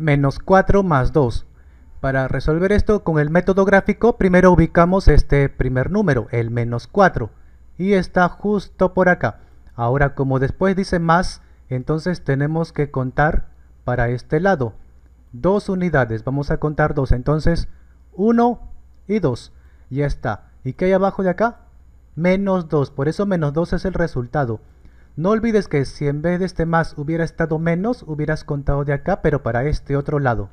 menos 4 más 2. Para resolver esto con el método gráfico, primero ubicamos este primer número, el menos 4, y está justo por acá. Ahora, como después dice más, entonces tenemos que contar para este lado. Dos unidades, vamos a contar dos, entonces 1 y 2. Ya está. ¿Y qué hay abajo de acá? Menos 2, por eso menos 2 es el resultado. No olvides que si en vez de este más hubiera estado menos, hubieras contado de acá, pero para este otro lado.